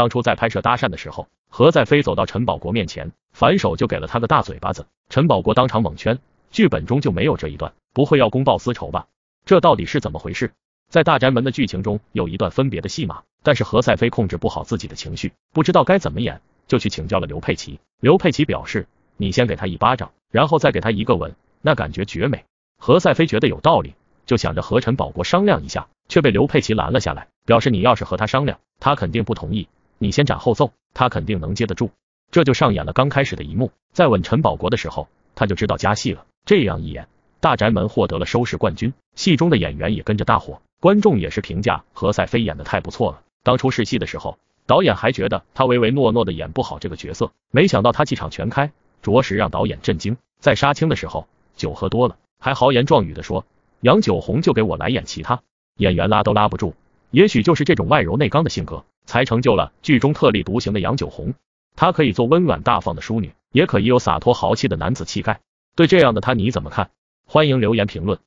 当初在拍摄搭讪的时候，何赛飞走到陈宝国面前，反手就给了他个大嘴巴子。陈宝国当场懵圈，剧本中就没有这一段，不会要公报私仇吧？这到底是怎么回事？在大宅门的剧情中有一段分别的戏码，但是何赛飞控制不好自己的情绪，不知道该怎么演，就去请教了刘佩琦。刘佩琦表示：“你先给他一巴掌，然后再给他一个吻，那感觉绝美。”何赛飞觉得有道理，就想着和陈宝国商量一下，却被刘佩琦拦了下来，表示：“你要是和他商量，他肯定不同意。”你先斩后奏，他肯定能接得住，这就上演了刚开始的一幕。在吻陈宝国的时候，他就知道加戏了。这样一眼，大宅门获得了收视冠军，戏中的演员也跟着大火，观众也是评价何赛飞演的太不错了。当初试戏的时候，导演还觉得他唯唯诺诺的演不好这个角色，没想到他气场全开，着实让导演震惊。在杀青的时候，酒喝多了，还豪言壮语的说杨九红就给我来演其他演员拉都拉不住。也许就是这种外柔内刚的性格，才成就了剧中特立独行的杨九红。她可以做温婉大方的淑女，也可以有洒脱豪气的男子气概。对这样的她，你怎么看？欢迎留言评论。